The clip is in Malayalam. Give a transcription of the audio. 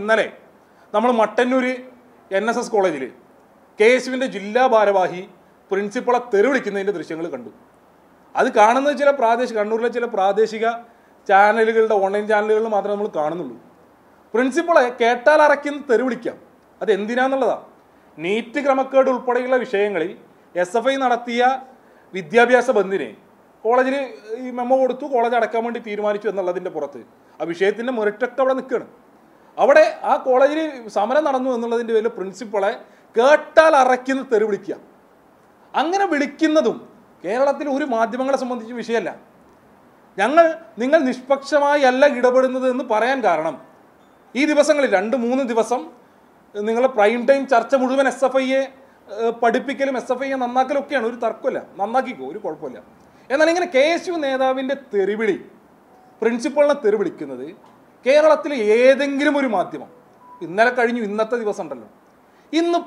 ഇന്നലെ നമ്മൾ മട്ടന്നൂർ എൻ എസ് എസ് കോളേജിൽ കെ എസ് യുവിൻ്റെ ജില്ലാ ഭാരവാഹി പ്രിൻസിപ്പളെ തെരുവിളിക്കുന്നതിൻ്റെ ദൃശ്യങ്ങൾ കണ്ടു അത് കാണുന്നത് ചില പ്രാദേശിക കണ്ണൂരിലെ ചില പ്രാദേശിക ചാനലുകളുടെ ഓൺലൈൻ ചാനലുകളിൽ മാത്രമേ നമ്മൾ കാണുന്നുള്ളൂ പ്രിൻസിപ്പളെ കേട്ടാൽ അറയ്ക്കുന്ന തെരുവിളിക്കാം അത് എന്തിനാന്നുള്ളതാണ് നീറ്റ് ക്രമക്കേട് ഉൾപ്പെടെയുള്ള വിഷയങ്ങളിൽ എസ് എഫ് ഐ നടത്തിയ വിദ്യാഭ്യാസ ബന്ദിനെ കോളേജിൽ ഈ മെമ്മോ കൊടുത്തു കോളേജ് അടക്കാൻ വേണ്ടി തീരുമാനിച്ചു എന്നുള്ളതിൻ്റെ പുറത്ത് ആ വിഷയത്തിൻ്റെ മുരട്ടൊക്കെ അവിടെ നിൽക്കുകയാണ് അവിടെ ആ കോളേജിൽ സമരം നടന്നു എന്നുള്ളതിൻ്റെ പേരിൽ പ്രിൻസിപ്പളെ കേട്ടാൽ അറയ്ക്കുന്ന തെറി വിളിക്കുക അങ്ങനെ വിളിക്കുന്നതും കേരളത്തിൽ ഒരു മാധ്യമങ്ങളെ സംബന്ധിച്ച് വിഷയമല്ല ഞങ്ങൾ നിങ്ങൾ നിഷ്പക്ഷമായി അല്ല ഇടപെടുന്നത് എന്ന് പറയാൻ കാരണം ഈ ദിവസങ്ങളിൽ രണ്ട് മൂന്ന് ദിവസം നിങ്ങൾ പ്രൈം ടൈം ചർച്ച മുഴുവൻ എസ് എഫ് ഐയെ പഠിപ്പിക്കലും എസ് എഫ് ഐയെ നന്നാക്കലും ഒക്കെയാണ് ഒരു തർക്കമില്ല നന്നാക്കിക്കോ ഒരു കുഴപ്പമില്ല എന്നാൽ ഇങ്ങനെ കെ എസ് യു നേതാവിൻ്റെ തെറിവിളി പ്രിൻസിപ്പളിനെ തെറി കേരളത്തിലെ ഏതെങ്കിലും ഒരു മാധ്യമം ഇന്നലെ കഴിഞ്ഞു ഇന്നത്തെ ദിവസം ഉണ്ടല്ലോ ഇന്ന്